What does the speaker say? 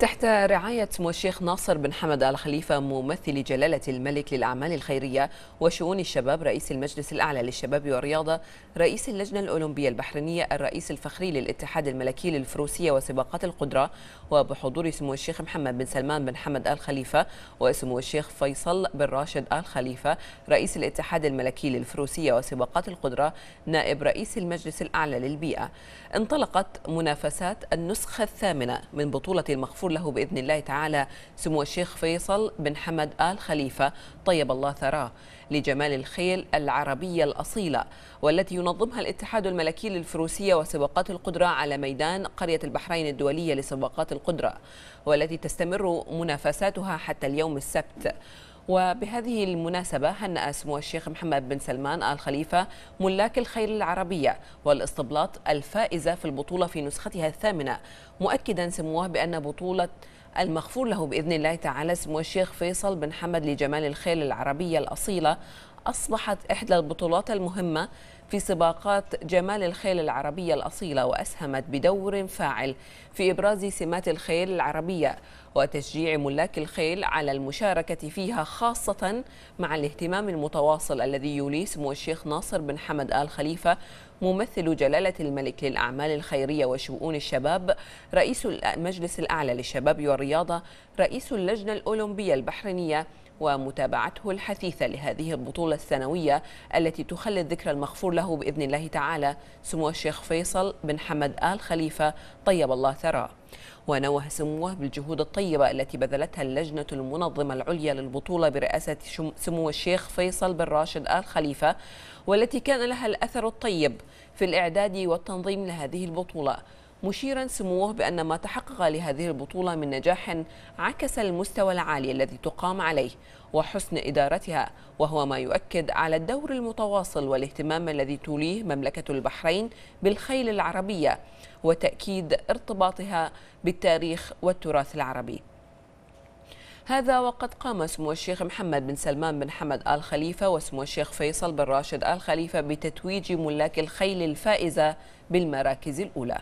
تحت رعاية سمو الشيخ ناصر بن حمد آل خليفة ممثل جلالة الملك للأعمال الخيرية وشؤون الشباب رئيس المجلس الأعلى للشباب والرياضة رئيس اللجنة الأولمبية البحرينية الرئيس الفخري للاتحاد الملكي للفروسية وسباقات القدرة وبحضور سمو الشيخ محمد بن سلمان بن حمد آل خليفة وسمو الشيخ فيصل بن راشد آل خليفة رئيس الاتحاد الملكي للفروسية وسباقات القدرة نائب رئيس المجلس الأعلى للبيئة انطلقت منافسات النسخة الثامنة من بطولة المغفور الحضور له بإذن الله تعالى سمو الشيخ فيصل بن حمد آل خليفة طيب الله ثراه لجمال الخيل العربية الأصيلة والتي ينظمها الاتحاد الملكي للفروسية وسباقات القدرة على ميدان قرية البحرين الدولية لسباقات القدرة والتي تستمر منافساتها حتى اليوم السبت وبهذه المناسبة هنأ سمو الشيخ محمد بن سلمان آل خليفة ملاك الخيل العربية والاستبلاط الفائزة في البطولة في نسختها الثامنة مؤكدا سموه بأن بطولة المغفور له بإذن الله تعالى سمو الشيخ فيصل بن حمد لجمال الخيل العربية الأصيلة أصبحت إحدى البطولات المهمة في سباقات جمال الخيل العربية الأصيلة وأسهمت بدور فاعل في إبراز سمات الخيل العربية وتشجيع ملاك الخيل على المشاركة فيها خاصة مع الاهتمام المتواصل الذي يوليه سمو الشيخ ناصر بن حمد آل خليفة ممثل جلالة الملك للأعمال الخيرية وشؤون الشباب رئيس المجلس الأعلى للشباب والرياضة رئيس اللجنة الأولمبية البحرينية ومتابعته الحثيثة لهذه البطولة السنوية التي تخلد ذكرى المغفور له بإذن الله تعالى سمو الشيخ فيصل بن حمد آل خليفة طيب الله ثراه ونوه سموه بالجهود الطيبة التي بذلتها اللجنة المنظمة العليا للبطولة برئاسة سمو الشيخ فيصل بن راشد آل خليفة والتي كان لها الأثر الطيب في الإعداد والتنظيم لهذه البطولة مشيرا سموه بأن ما تحقق لهذه البطولة من نجاح عكس المستوى العالي الذي تقام عليه وحسن إدارتها وهو ما يؤكد على الدور المتواصل والاهتمام الذي توليه مملكة البحرين بالخيل العربية وتأكيد ارتباطها بالتاريخ والتراث العربي هذا وقد قام سمو الشيخ محمد بن سلمان بن حمد آل خليفة وسمو الشيخ فيصل بن راشد آل خليفة بتتويج ملاك الخيل الفائزة بالمراكز الأولى